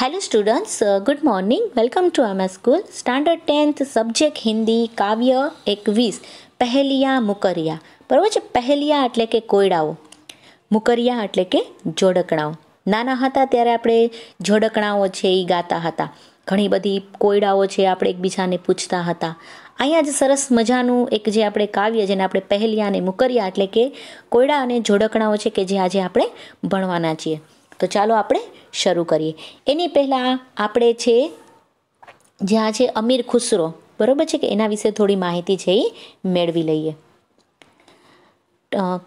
Hello students good morning welcome to M MS School. Standard 10th subject Hindi કાવ્ય એકવીસ પહેલિયા મુકરિયા બરાબર છે પહેલિયા એટલે કે કોયડાઓ મુકરિયા એટલે કે જોડકણાઓ નાના હતા ત્યારે આપણે જોડકણાઓ છે એ ગાતા હતા ઘણી બધી કોયડાઓ છે આપણે એકબીજાને પૂછતા હતા અહીંયા જ સરસ મજાનું એક જે આપણે કાવ્ય જેને આપણે પહેલિયા અને મુકરિયા એટલે કે કોયડા અને જોડકણાઓ છે કે જે આજે આપણે ભણવાના છીએ તો ચાલો આપણે શરૂ કરીએ એની પહેલાં આપણે છે જ્યાં છે અમીર ખુસરો બરાબર છે કે એના વિશે થોડી માહિતી છે એ મેળવી લઈએ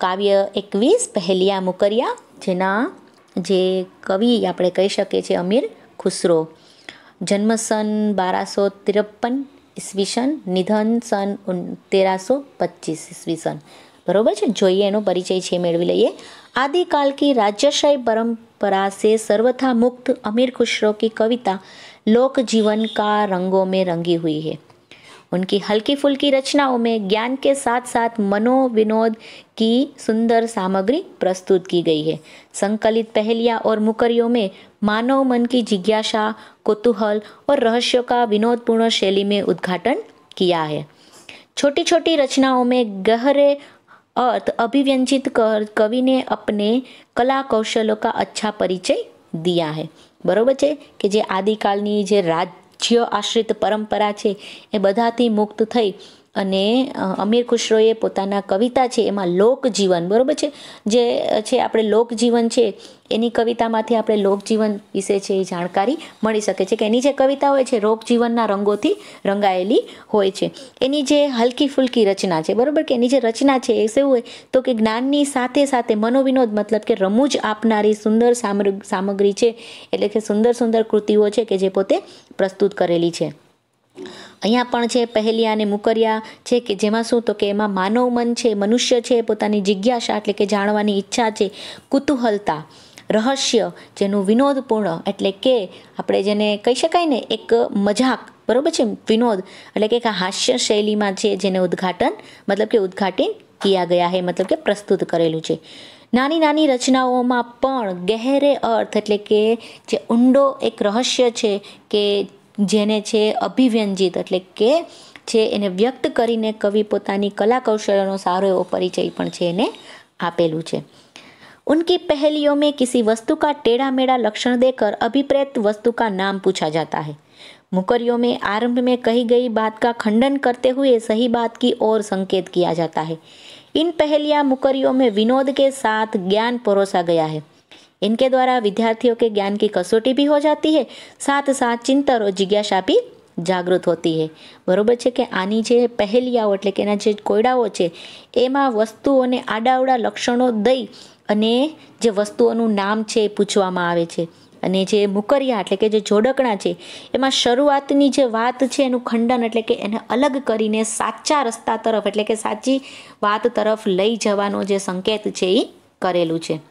કાવ્ય એકવીસ પહેલિયા મુકરિયા જેના જે કવિ આપણે કહી શકીએ છીએ અમીર ખુસરો જન્મ સન બારસો ત્રેપન ઈસવીસન નિધન સન તેરાસો પચીસ ઈસવીસન બરોબર છે જોઈએ એનો પરિચય છે મેળવી લઈએ આદિકાલ કી રાજ્યશાહી પરમ से सर्वथा मुक्त अमीर खुशरो की कविता लोक जीवन का रंगों में रंगी हुई है उनकी हल्की फुल्की रचनाओं में ज्ञान के साथ साथ मनोविनोद की सुंदर सामग्री प्रस्तुत की गई है संकलित पहलिया और मुकरियों में मानव मन की जिज्ञासा कुतूहल और रहस्यों का विनोदपूर्ण शैली में उद्घाटन किया है छोटी छोटी रचनाओं में गहरे अर्थ अभिव्यंजित कर कवि ने अपने कला कौशलों का अच्छा परिचय दिया है બરોબર છે કે જે આદિકાળની જે રાજ્ય આશ્રિત પરંપરા છે એ બધાથી મુક્ત થઈ અને અમીર ખુશરોએ પોતાના કવિતા છે એમાં લોકજીવન બરાબર છે જે છે આપણે લોકજીવન છે એની કવિતામાંથી આપણે લોકજીવન વિશે છે એ જાણકારી મળી શકે છે કે એની જે કવિતા હોય છે લોકજીવનના રંગોથી રંગાયેલી હોય છે એની જે હલકી ફુલકી રચના છે બરાબર કે એની જે રચના છે એ શું હોય તો કે જ્ઞાનની સાથે સાથે મનોવિનોદ મતલબ કે રમૂજ આપનારી સુંદર સામગ્રી છે એટલે કે સુંદર સુંદર કૃતિઓ છે કે જે પોતે પ્રસ્તુત કરેલી છે અહીંયા પણ છે પહેલિયા અને મુકરિયા છે કે જેમાં શું તો કે એમાં માનવ મન છે મનુષ્ય છે પોતાની જિજ્ઞાસા એટલે કે જાણવાની ઈચ્છા છે કુતૂહલતા રહસ્ય જેનું વિનોદપૂર્ણ એટલે કે આપણે જેને કહી શકાય ને એક મજાક બરાબર છે વિનોદ એટલે કે એક હાસ્ય શૈલીમાં છે જેને ઉદ્ઘાટન મતલબ કે ઉદ્ઘાટિત કિયા ગયા હે મતલબ કે પ્રસ્તુત કરેલું છે નાની નાની રચનાઓમાં પણ ગહેરે અર્થ એટલે કે જે ઊંડો એક રહસ્ય છે કે જેને છે અભિવ્યંજિત એટલે કે છે એને વ્યક્ત કરીને કવિ પોતાની કલા કૌશલ્યનો સારો એવો પરિચય પણ છે એને આપેલું છે તેમની પહેલ્યોમે કિસી વસ્તુ કા ટેડા મેડા લક્ષણ દેકર અભિપ્રેટ વસ્તુ કા નામ પૂછા જાતા હૈ મુકર્યોમે આરંભ મે કહી ગઈ બાત કા ખંડન કરતે હુએ સહી બાત કી ઓર સંકેત કિયા જાતા હૈ ઇન પહેલિયા મુકર્યોમે વિનોદ કે સાથ જ્ઞાન પ્રોસા ગયા હૈ इनके द्वारा विद्यार्थियों के ज्ञान की कसौटी भी हो जाती है साथ સાથ ચિંતરો જિજ્ઞાસા બી જાગૃત હોતી હે બરાબર છે કે આની જે પહેલિયાઓ એટલે કે એના જે કોયડાઓ છે એમાં વસ્તુઓને આડાવડા લક્ષણો દઈ અને જે વસ્તુઓનું નામ છે એ પૂછવામાં આવે છે અને જે મુકરિયા એટલે કે જે જોડકણા છે એમાં શરૂઆતની જે વાત છે એનું ખંડન એટલે કે એને અલગ કરીને સાચા રસ્તા તરફ એટલે કે સાચી વાત તરફ લઈ જવાનો જે સંકેત છે એ કરેલું છે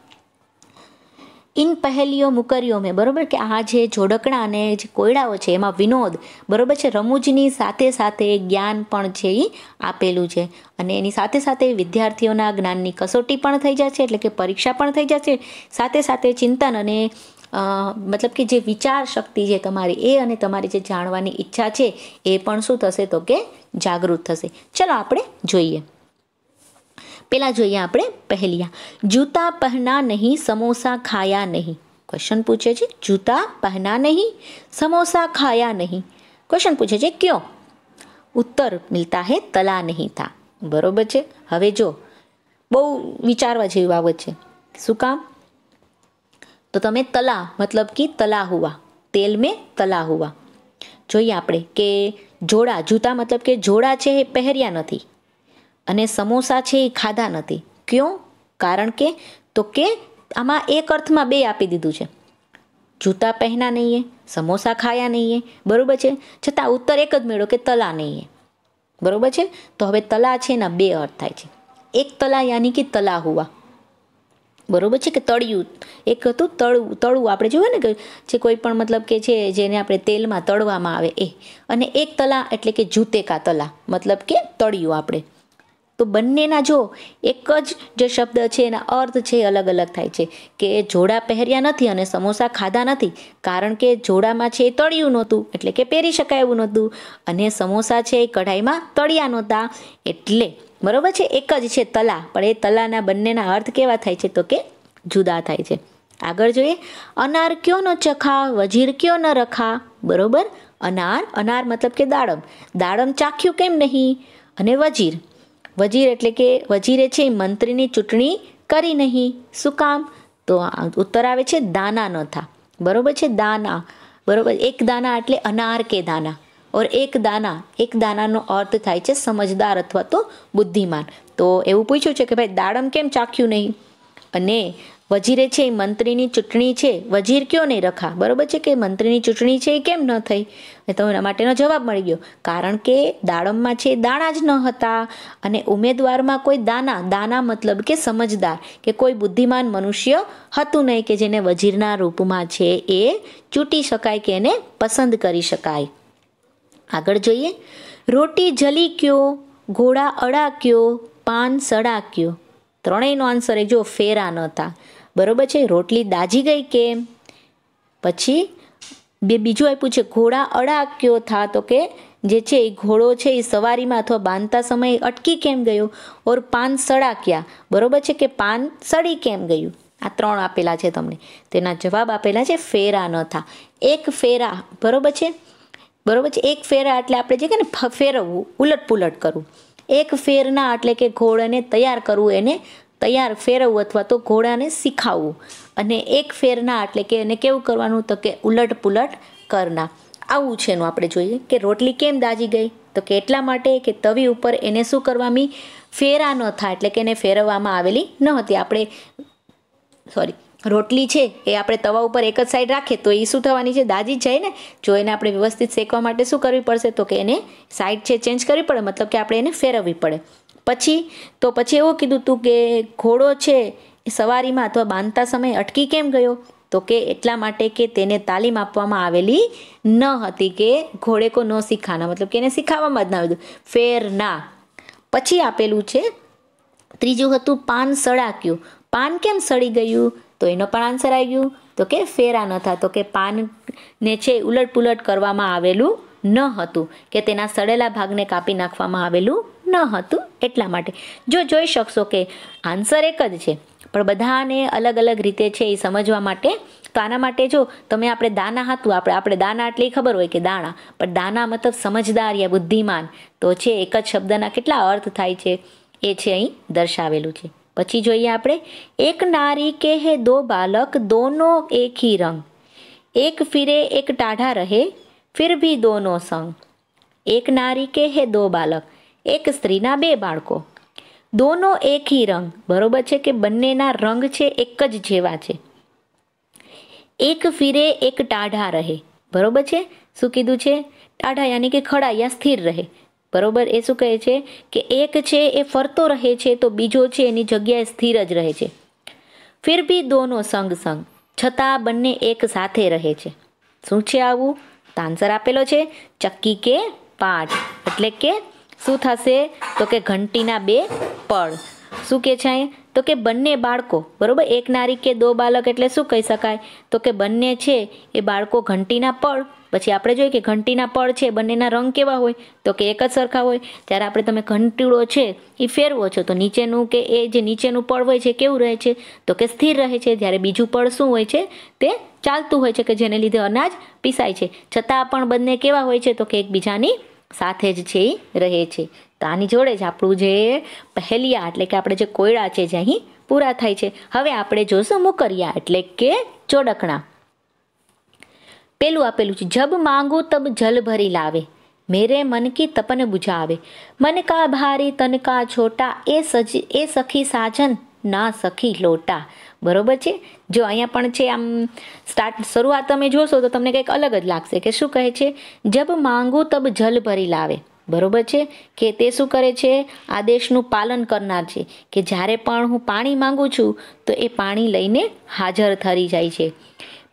ઇન પહેલીઓ મુકરીઓ મેં બરાબર કે આ જે જોડકણા અને જે કોયડાઓ છે એમાં વિનોદ બરાબર છે રમૂજની સાથે સાથે જ્ઞાન પણ છે એ આપેલું છે અને એની સાથે સાથે વિદ્યાર્થીઓના જ્ઞાનની કસોટી પણ થઈ જશે એટલે કે પરીક્ષા પણ થઈ જશે સાથે સાથે ચિંતન અને મતલબ કે જે વિચાર શક્તિ છે તમારી એ અને તમારી જે જાણવાની ઈચ્છા છે એ પણ શું થશે તો કે જાગૃત થશે ચલો આપણે જોઈએ પહેલાં જોઈએ આપણે પહેલિયા જૂતા પહેના નહીં સમોસા ખાયા નહીં ક્વેશ્ચન પૂછે છે જૂતા પહેના નહીં સમોસા ખાયા નહીં ક્વેશ્ચન પૂછે છે ક્યો ઉત્તર મિલતા હે તલા નહીં થા બરોબર છે હવે જો બહુ વિચારવા જેવી બાબત છે શું કામ તો તમે તલા મતલબ કે તલા હુઆ તેલ મેં તલા હુઆ જોઈએ આપણે કે જોડા જૂતા મતલબ કે જોડા છે એ પહેર્યા નથી અને સમોસા છે એ ખાધા નથી ક્યો કારણ કે તો કે આમાં એક અર્થમાં બે આપી દીધું છે જૂતા પહેના નહીં સમોસા ખાયા નહીં બરાબર છે છતાં ઉત્તર એક જ મેળો કે તલા નહીં બરાબર છે તો હવે તલા છે એના બે અર્થ થાય છે એક તલા યાની કે તલા હોવા બરોબર છે કે તળિયું એક હતું તળવું તળવું આપણે જોઈએ ને કે જે કોઈ પણ મતલબ કે છે જેને આપણે તેલમાં તળવામાં આવે એ અને એક તલા એટલે કે જૂતે કા તલા મતલબ કે તળિયું આપણે તો બંનેના જો એક જ જે શબ્દ છે એના અર્થ છે અલગ અલગ થાય છે કે જોડા પહેર્યા નથી અને સમોસા ખાધા નથી કારણ કે જોડામાં છે એ તળ્યું નહોતું એટલે કે પહેરી શકાય એવું નહોતું અને સમોસા છે એ કઢાઈમાં તળ્યા નહોતા એટલે બરાબર છે એક જ છે તલા પણ એ તલાના બંનેના અર્થ કેવા થાય છે તો કે જુદા થાય છે આગળ જોઈએ અનાર ક્યો ન ચખા વજીર ક્યો ન રખા બરોબર અનાર અનાર મતલબ કે દાડમ દાડમ ચાખ્યું કેમ નહીં અને વજીર વજીર એટલે કે વજીરે છે એ મંત્રીની ચૂંટણી કરી નહીં શું કામ તો ઉત્તર આવે છે દાના નથા બરાબર છે દાના બરાબર એક દાના એટલે અનાર કે દાના ઓર એક દાના એક દાનાનો અર્થ થાય છે સમજદાર અથવા તો બુદ્ધિમાન તો એવું પૂછ્યું છે કે ભાઈ દાડમ કેમ ચાખ્યું નહીં અને વજીરે છે એ મંત્રીની ચૂંટણી છે વજીર કયો નહીં રખા બરાબર છે કે મંત્રીની ચૂંટણી છે એ કેમ ન થઈ એ તો એના માટેનો જવાબ મળી ગયો કારણ કે દાડમમાં છે દાણા જ ન હતા અને ઉમેદવારમાં કોઈ દાના દાના મતલબ કે સમજદાર કે કોઈ બુદ્ધિમાન મનુષ્ય હતું નહીં કે જેને વજીરના રૂપમાં છે એ ચૂંટી શકાય કે એને પસંદ કરી શકાય આગળ જોઈએ રોટી જલી ક્યો ઘોડા અડાક્યો પાન સડાક્યો ત્રણેયનો આન્સર એ જો ફેરા નહોતા બરોબર છે રોટલી દાજી ગઈ કેમ પછી બે બીજું આપ્યું છે ઘોડા અડા અડાક્યો થા તો કે જે છે એ ઘોડો છે એ સવારીમાં અથવા બાંધતા સમયે અટકી કેમ ગયો ઓર પાન સડાક્યા બરોબર છે કે પાન સડી કેમ ગયું આ ત્રણ આપેલા છે તમને તેના જવાબ આપેલા છે ફેરા ન થા એક ફેરા બરોબર છે બરોબર છે એક ફેરા એટલે આપણે જે કે ને ફેરવવું ઉલટ પુલટ કરવું એક ફેરના એટલે કે ઘોડને તૈયાર કરવું એને તૈયાર ફેરવવું અથવા તો ઘોડાને શીખાવવું અને એક ફેરના એટલે કે એને કેવું કરવાનું તો કે ઉલટ પુલટ કરના આવું છે એનું આપણે જોઈએ કે રોટલી કેમ દાજી ગઈ તો કે એટલા માટે કે તવી ઉપર એને શું કરવામાં ફેરા ન થાય એટલે કે એને ફેરવવામાં આવેલી ન હતી આપણે સોરી રોટલી છે એ આપણે તવા ઉપર એક જ સાઈડ રાખીએ તો એ શું થવાની છે દાજી જાય ને જો એને આપણે વ્યવસ્થિત શેકવા માટે શું કરવી પડશે તો કે એને સાઈડ છે ચેન્જ કરવી પડે મતલબ કે આપણે એને ફેરવવી પડે પછી તો પછી એવું કીધું તું કે ઘોડો છે સવારીમાં અથવા બાંધતા સમયે અટકી કેમ ગયો તો કે એટલા માટે કે તેને તાલીમ આપવામાં આવેલી ન હતી કે ઘોડે કો ન શીખાના મતલબ કે એને શીખાવવામાં જ ના આવ્યું ફેર ના પછી આપેલું છે ત્રીજું હતું પાન સળાક્યું પાન કેમ સડી ગયું તો એનો પણ આન્સર આવી ગયું તો કે ફેરા ન તો કે પાનને છે ઉલટ પુલટ કરવામાં આવેલું ન હતું કે તેના સડેલા ભાગને કાપી નાખવામાં આવેલું ન હતું એટલા માટે જો જોઈ શકશો કે આન્સર એક જ છે પણ બધાને અલગ અલગ રીતે છે એ સમજવા માટે તો આના માટે જો તમે આપણે દાના હતું આપણે આપણે દાના એટલે ખબર હોય કે દાણા પણ દાના મતલબ સમજદાર યા બુદ્ધિમાન તો છે એક જ શબ્દના કેટલા અર્થ થાય છે એ છે અહીં દર્શાવેલું છે પછી જોઈએ આપણે એક નારી કે હે દો બાલક દોનો એક હી રંગ એક ફિરે એક ટાઢા રહે ફિર ભી દોનો સંગ એક નારી કે હે દો બાલક એક સ્ત્રીના બે બાળકો દોનો એક હી રંગ બરોબર છે કે બંનેના રંગ છે એક જ જેવા છે એક ફિરે એક ટાઢા રહે બરોબર છે શું કીધું છે ટાઢા યાની કે ખડા યા સ્થિર રહે બરોબર એ શું કહે છે કે એક છે એ ફરતો રહે છે તો બીજો છે એની જગ્યાએ સ્થિર જ રહે છે ફિર બી દોનો સંગ સંગ છતાં બંને એક સાથે રહે છે શું છે આવું તો આન્સર આપેલો છે ચક્કી કે પાઠ એટલે કે શું થશે તો કે ઘંટીના બે પળ શું કહે છે તો કે બંને બાળકો બરાબર એક નારી કે દો બાળક એટલે શું કહી શકાય તો કે બંને છે એ બાળકો ઘંટીના પળ પછી આપણે જોઈએ કે ઘંટીના પળ છે બંનેના રંગ કેવા હોય તો કે એક જ સરખા હોય ત્યારે આપણે તમે ઘંટીડો છે એ ફેરવો છો તો નીચેનું કે એ જે નીચેનું પળ હોય છે કેવું રહે છે તો કે સ્થિર રહે છે જ્યારે બીજું પળ શું હોય છે તે ચાલતું હોય છે કે જેને લીધે અનાજ પીસાય છે છતાં પણ બંને કેવા હોય છે તો કે એકબીજાની સાથે જ છે એ રહે છે તો આની જોડે જ આપણું જે પહેલિયા એટલે કે આપણે જે કોયડા છે જે અહીં પૂરા થાય છે હવે આપણે જોશું મુકરિયા એટલે કે ચોડકણા પેલું આપેલું છે જબ માંગુ તબ જલ ભરી લાવે મેરે મન કી તપન બુઝાવે મન કા ભારી તન કા છોટા એ સજ એ સખી સાજન ના સખી લોટા બરોબર છે જો અહીંયા પણ છે આમ સ્ટાર્ટ શરૂઆત તમે જોશો તો તમને કંઈક અલગ જ લાગશે કે શું કહે છે જબ માંગું તબ જલ ભરી લાવે બરોબર છે કે તે શું કરે છે આદેશનું પાલન કરનાર છે કે જ્યારે પણ હું પાણી માગું છું તો એ પાણી લઈને હાજર થરી જાય છે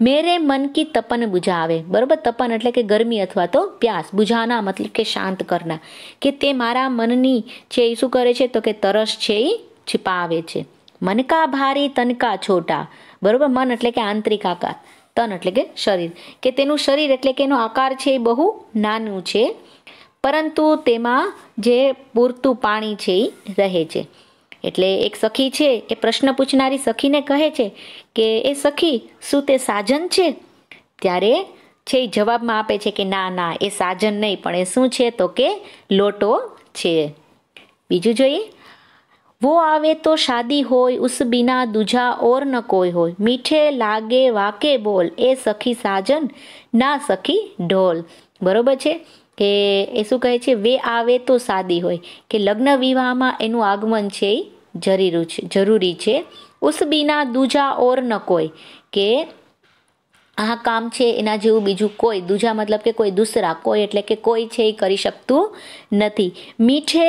મેરે મન કી તપન આવે બરોબર તપન એટલે કે ગરમી અથવા તો પ્યાસ બુઝાના મતલબ કે શાંત કરના કે તે મારા મનની છે એ શું કરે છે તો કે તરસ છે એ છિપાવે છે મનકા ભારી તનકા છોટા બરાબર મન એટલે કે આંતરિક આકાર તન એટલે કે શરીર કે તેનું શરીર એટલે કે એનો આકાર છે એ બહુ નાનું છે પરંતુ તેમાં જે પૂરતું પાણી છે એ રહે છે એટલે એક સખી છે એ પ્રશ્ન પૂછનારી સખીને કહે છે કે એ સખી શું તે સાજન છે ત્યારે છે એ જવાબમાં આપે છે કે ના ના એ સાજન નહીં પણ એ શું છે તો કે લોટો છે બીજું જોઈએ વો આવે તો શાદી હોય ઉસ બિના દુજા ઓર ન કોઈ હોય મીઠે લાગે વાકે બોલ એ સખી સાજન ના સખી ઢોલ બરોબર છે કે એ શું કહે છે વે આવે તો સાદી હોય કે લગ્ન વિવાહમાં એનું આગમન છે એ જરૂરી છે જરૂરી છે ઉસ બિના દુજા ઓર ન કોઈ કે આ કામ છે એના જેવું બીજું કોઈ દૂજા મતલબ કે કોઈ દૂસરા કોઈ એટલે કે કોઈ છે એ કરી શકતું નથી મીઠે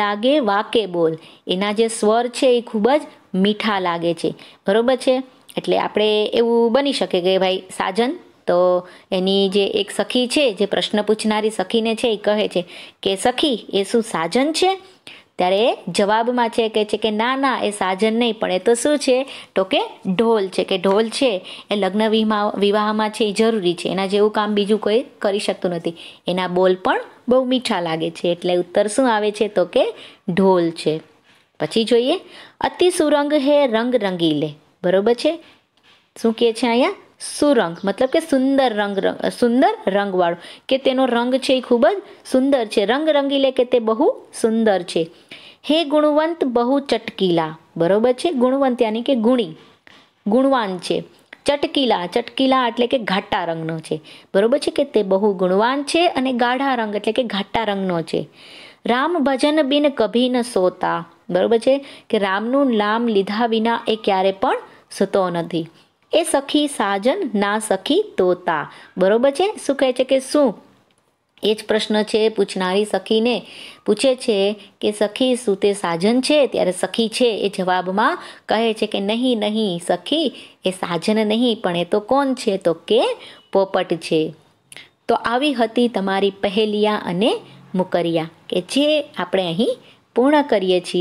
લાગે વાકે બોલ એના જે સ્વર છે એ ખૂબ જ મીઠા લાગે છે બરાબર છે એટલે આપણે એવું બની શકે કે ભાઈ સાજન તો એની જે એક સખી છે જે પ્રશ્ન પૂછનારી સખીને છે એ કહે છે કે સખી એ શું સાજન છે ત્યારે જવાબમાં છે કે છે કે ના ના એ સાજન નહીં પણ એ તો શું છે તો કે ઢોલ છે કે ઢોલ છે એ લગ્ન વિવાહમાં છે એ જરૂરી છે એના જેવું કામ બીજું કોઈ કરી શકતું નથી એના બોલ પણ બહુ મીઠા લાગે છે એટલે ઉત્તર શું આવે છે તો કે ઢોલ છે પછી જોઈએ અતિ સુરંગ હે રંગ રંગી લે બરોબર છે શું કહે છે અહીંયા સુરંગ મતલબ કે સુંદર રંગ સુંદર રંગવાળો કે તેનો રંગ છે એ ખૂબ જ સુંદર છે રંગ રંગીલે કે તે બહુ સુંદર છે હે ગુણવંત બહુ ચટકીલા બરોબર છે ગુણવંત યાની કે ગુણી ગુણવાન છે ચટકીલા ચટકીલા એટલે કે ઘાટા રંગનો છે બરોબર છે કે તે બહુ ગુણવાન છે અને ગાઢા રંગ એટલે કે ઘાટા રંગનો છે રામ ભજન બિન કભી ન સોતા બરોબર છે કે રામનું નામ લીધા વિના એ ક્યારે પણ સૂતો નથી એ સખી સાજન ના સખી તોતા બરોબર છે શું કહે છે કે શું એ જ પ્રશ્ન છે પૂછનારી સખીને પૂછે છે કે સખી શું તે સાજન છે ત્યારે સખી છે એ જવાબમાં કહે છે કે નહીં નહીં સખી એ સાજન નહીં પણ એ તો કોણ છે તો કે પોપટ છે તો આવી હતી તમારી પહેલિયા અને મુકરિયા કે જે આપણે અહીં પૂર્ણ કરીએ છીએ